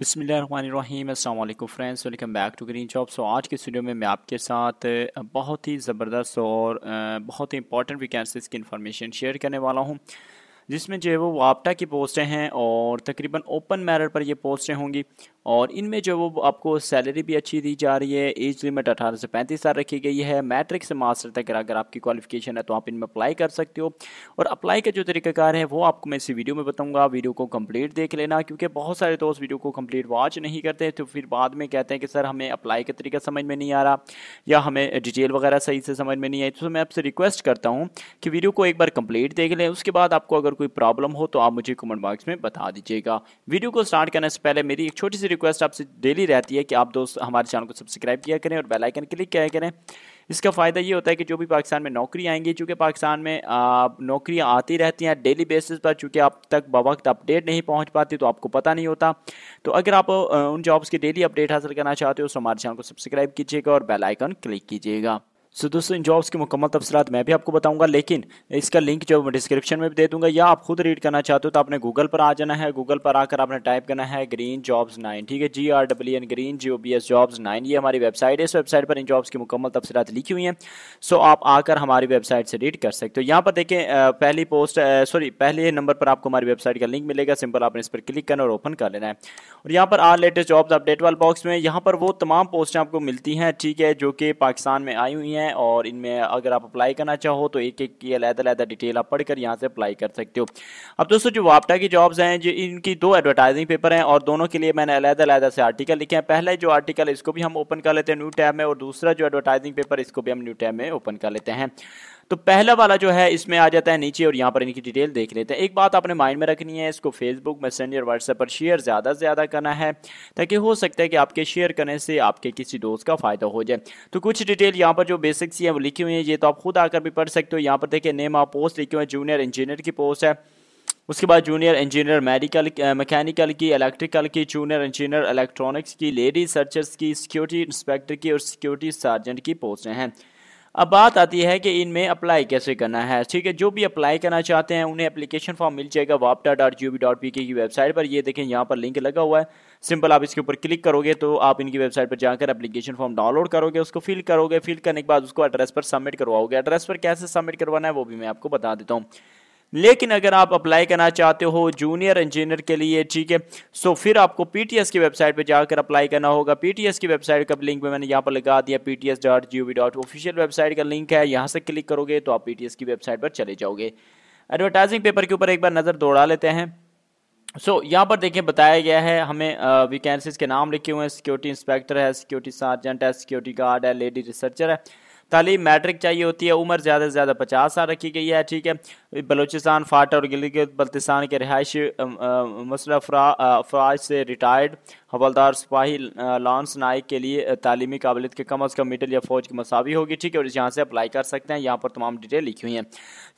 बसमीम अल्लाम friends welcome back to Green Job so आज के स्टूडियो में मैं आपके साथ बहुत ही ज़बरदस्त और बहुत ही इंपॉर्टेंट वैकेंसीज की इन्फॉर्मेशन शेयर करने वाला हूँ जिसमें जो है वो वापटा की पोस्टें हैं और तकरीबन ओपन मैरिट पर ये पोस्टें होंगी और इनमें जो वो आपको सैलरी भी अच्छी दी जा रही है एज लिमिट अठारह से पैंतीस साल रखी गई है मैट्रिक से मास्टर तक अगर आपकी क्वालिफिकेशन है तो आप इनमें अप्लाई कर सकते हो और अप्लाई का जो तरीकाकार है वो आपको मैं इसी वीडियो में बताऊंगा वीडियो को कंप्लीट देख लेना क्योंकि बहुत सारे दोस्त वीडियो को कंप्लीट वॉच नहीं करते तो फिर बाद में कहते हैं कि सर हमें अप्लाई का तरीका समझ में नहीं आ रहा या हमें डिटेल वगैरह सही से समझ में नहीं आई तो मैं आपसे रिक्वेस्ट करता हूँ कि वीडियो को एक बार कंप्लीट देख लें उसके बाद आपको अगर कोई प्रॉब्लम हो तो आप मुझे कमेंट बॉक्स में बता दीजिएगा वीडियो को स्टार्ट करने से पहले मेरी एक छोटी सी रिक्वेस्ट आपसे डेली रहती है कि आप दोस्त हमारे चैनल को सब्सक्राइब किया करें और बेल आइकन क्लिक किया करें इसका फ़ायदा ये होता है कि जो भी पाकिस्तान में नौकरी आएंगी चूँकि पाकिस्तान में नौकरियाँ आती रहती हैं डेली बेसिस पर चूँकि आप तक बवक्त अपडेट नहीं पहुँच पाती तो आपको पता नहीं होता तो अगर आप उन जॉब्स की डेली अपडेट हासिल करना चाहते हो तो हमारे चैनल को सब्सक्राइब कीजिएगा और बेलाइकन क्लिक कीजिएगा सो दोस्तों इन जॉब्स की मुकम्मल तफसरत मैं भी आपको बताऊंगा लेकिन इसका लिंक जो मैं डिस्क्रिप्शन में भी दे दूंगा या आप खुद रीड करना चाहते हो तो आपने गूगल पर आ जाना है गूगल पर आकर आपने टाइप करना है ग्रीन जॉब्स नाइन ठीक है जी R W N green G O B S jobs nine ये हमारी वेबसाइट है इस वेबसाइट पर इन जॉब्स की मुकम्मल तफसरत लिखी हुई हैं सो आप आकर हमारी वेबसाइट से रीड कर सकते हो यहाँ पर देखें पहली पोस्ट सॉरी पहले नंबर पर आपको हमारी वेबसाइट का लिंक मिलेगा सिंपल आपने इस पर क्लिक करना और ओपन कर लेना है और यहाँ पर our latest jobs update wall box में यहाँ पर वो तमाम पोस्टें आपको मिलती हैं ठीक है जो कि पाकिस्तान में आई हुई हैं हैं और इनमें अगर आप अप्लाई करना चाहो तो एक एक की अलहदा अलहदा डिटेल आप पढ़कर यहाँ से अप्लाई कर सकते हो अब दोस्तों जो वापटा की जॉब्स हैं जो इनकी दो एडवर्टाइजिंग पेपर हैं और दोनों के लिए मैंने अलहदा अलहदा से आर्टिकल लिखे हैं पहले जो आर्टिकल इसको भी हम ओपन कर लेते हैं न्यू टैब में और दूसरा जो एडवर्टाइजिंग पेपर इसको भी हम न्यू टैब में ओपन कर लेते हैं तो पहला वाला जो है इसमें आ जाता है नीचे और यहाँ पर इनकी डिटेल देख लेते हैं एक बात आपने माइंड में रखनी है इसको फेसबुक मैसेंजर व्हाट्सएप पर शेयर ज़्यादा से ज़्यादा करना है ताकि हो सकता है कि आपके शेयर करने से आपके किसी दोस्त का फ़ायदा हो जाए तो कुछ डिटेल यहाँ पर जो बेसिक्स हैं वो लिखी हुई हैं ये तो आप खुद आकर भी पढ़ सकते हो यहाँ पर देखिए नेम ऑफ पोस्ट लिखे हुए हैं जूनियर इंजीनियर की पोस्ट है उसके बाद जूनियर इंजीनियर मेडिकल मैकेनिकल की इलेक्ट्रिकल की जूनियर इंजीनियर इलेक्ट्रॉनिक्स की लेडी सर्चर्स की सिक्योरिटी इंस्पेक्टर की और सिक्योरिटी सर्जेंट की पोस्टें हैं अब बात आती है कि इनमें अप्लाई कैसे करना है ठीक है जो भी अप्लाई करना चाहते हैं उन्हें एप्लीकेशन फॉर्म मिल जाएगा वापटा dot G B dot P K की वेबसाइट पर ये देखें यहाँ पर लिंक लगा हुआ है सिंपल आप इसके ऊपर क्लिक करोगे तो आप इनकी वेबसाइट पर जाकर एप्लीकेशन फॉर्म डाउनलोड करोगे उसको फिल करोगे फिल करने के बाद उसको एड्रेस पर सबमिट करवाओगे एड्रेस पर कैसे सबमिट करवाना है वो भी मैं आपको बता देता हूँ लेकिन अगर आप अप्लाई करना चाहते हो जूनियर इंजीनियर के लिए ठीक है सो फिर आपको पीटीएस की वेबसाइट पर जाकर अप्लाई करना होगा पीटीएस की वेबसाइट का लिंक मैंने यहाँ पर लगा दिया PTS dot G O V dot official website का लिंक है यहाँ से क्लिक करोगे तो आप पीटीएस की वेबसाइट पर चले जाओगे एडवर्टाइजिंग पेपर के ऊपर एक बार नज़र दौड़ा लेते हैं सो so, यहाँ पर देखिए बताया गया है हमें वैकेंसीज के नाम लिखे हुए हैं सिक्योरिटी इंस्पेक्टर है सिक्योरिटी सार्जेंट है सिक्योरिटी गार्ड है लेडी रिसर्चर है तालीम मैट्रिक चाहिए होती है उम्र ज़्यादा से ज़्यादा पचास साल रखी गई है ठीक है बलोचिस्तान फाटा और गिलगित बल्तिस्तान के रिहायशी मसला अफराज से रिटायर्ड हवलदार सिपाही लांस नायक के लिए तालीमी काबिलियत के कम अज़ कम मिडिल या फौज की मसावी होगी ठीक है और यहाँ से अप्लाई कर सकते हैं यहाँ पर तमाम डिटेल लिखी हुई है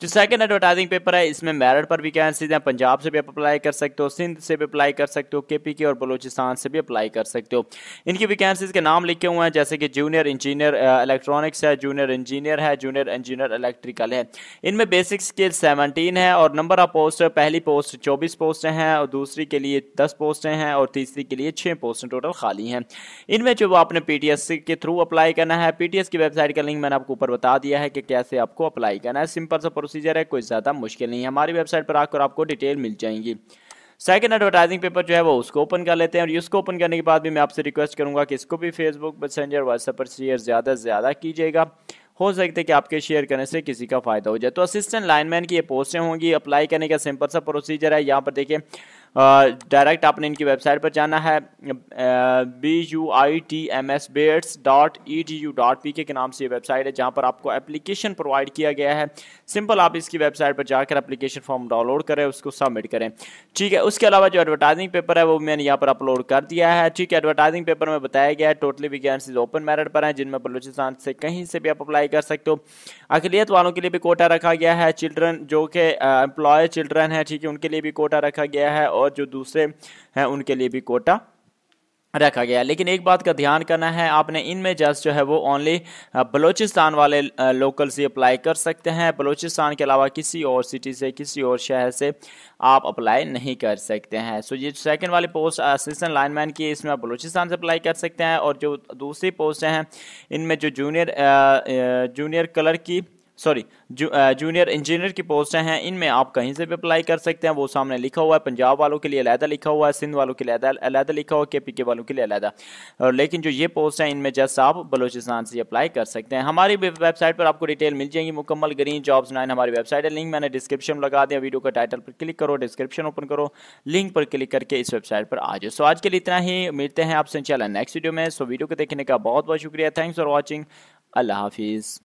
जो सेकंड एडवर्टाइजिंग पेपर है इसमें मेरिट पर भी कैंसिल हैं पंजाब से भी अप्लाई कर सकते हो सिंध से भी अप्लाई कर सकते हो के पी के और बलोचिस्तान से भी अप्लाई कर सकते हो इनकी वैकेंसीज के नाम लिखे हुए हैं जैसे कि जूनियर इंजीनियर इलेक्ट्रॉनिक्स है जूनियर इंजीनियर है जूनियर इंजीनियर इलेक्ट्रिकल है इनमें बेसिक स्किल सेवनटीन है और नंबर ऑफ पोस्ट पहली पोस्ट चौबीस पोस्टें हैं और दूसरी के लिए दस पोस्टें हैं और तीसरी के लिए छः पोस्ट टोटल खाली हैं इनमें जो आपने पीटीएस के थ्रू अप्लाई करना है पीटीएस की वेबसाइट का लिंक मैंने आपको ऊपर बता दिया है कि कैसे आपको अप्लाई करना है सिंपल सा प्रोसीजर है कोई ज़्यादा मुश्किल नहीं है हमारी वेबसाइट पर आकर आपको डिटेल मिल जाएंगी सेकेंड एडवर्टाइजिंग पेपर जो है वो उसको ओपन कर लेते हैं और इसको ओपन करने के बाद भी मैं आपसे रिक्वेस्ट करूंगा कि इसको भी फेसबुक मैसेंजर व्हाट्सएप पर शेयर ज़्यादा से ज़्यादा कीजिएगा हो सकता है कि आपके शेयर करने से किसी का फायदा हो जाए तो असिस्टेंट लाइनमैन की ये पोस्टें होंगी अप्लाई करने का सिंपल सा प्रोसीजर है यहाँ पर देखिए डायरेक्ट आपने इनकी वेबसाइट पर जाना है B U I T M S बेट्स dot E T U dot P K नाम से ये वेबसाइट है जहाँ पर आपको एप्लीकेशन प्रोवाइड किया गया है सिंपल आप इसकी वेबसाइट पर जाकर एप्लीकेशन फॉर्म डाउनलोड करें उसको सबमिट करें ठीक है उसके अलावा जो एडवर्टाइजिंग पेपर है वो मैंने यहाँ पर अपलोड कर दिया है ठीक है एडवर्टाइजिंग पेपर में बताया गया है टोटली वैकेंसीज ओपन मैरिट पर हैं जिनमें बलूचिस्तान से कहीं से भी आप अप्लाई कर सकते हो अकलीत वालों के लिए भी कोटा रखा गया है चिल्ड्रन जो कि एम्प्लॉय चिल्ड्रन है ठीक है उनके लिए भी कोटा रखा गया है और जो दूसरे हैं उनके लिए भी कोटा रखा गया लेकिन एक बात का ध्यान करना है आपने इनमें जस्ट जो है वो ओनली बलूचिस्तान वाले लोकल से अप्लाई कर सकते हैं बलूचिस्तान के अलावा किसी और सिटी से किसी और शहर से आप अप्लाई नहीं कर सकते हैं सो ये सेकंड वाली पोस्ट असिस्टेंट लाइनमैन की इसमें आप बलूचिस्तान से अप्लाई कर सकते हैं और जो दूसरी पोस्ट हैं इनमें जो जूनियर जूनियर कलर की सॉरी जूनियर इंजीनियर की पोस्टें हैं इनमें आप कहीं से भी अप्लाई कर सकते हैं वो सामने लिखा हुआ है पंजाब वालों के लिए अलहदा लिखा हुआ है सिंध वालों के लिए अलहदा लिखा हुआ है के पी के वालों के लिए अलहदा और लेकिन जो ये पोस्ट हैं इनमें जस्ट आप बलोचिस्तान से अप्लाई कर सकते हैं हमारी वेबसाइट पर आपको डिटेल मिल जाएगी मुकम्मल ग्रीन जॉब्स नाइन हमारी वेबसाइट है लिंक मैंने डिस्क्रिप्शन लगा दिया वीडियो का टाइटल पर क्लिक करो डिस्क्रिप्शन ओपन करो लिंक पर क्लिक करके इस वेबसाइट पर आ जाओ सो आज के लिए इतना ही मिलते हैं आपसे इंशाल्लाह नेक्स्ट वीडियो में सो वीडियो को देखने का बहुत बहुत शुक्रिया थैंक्स फॉर वॉचिंग अल्लाह हाफिज़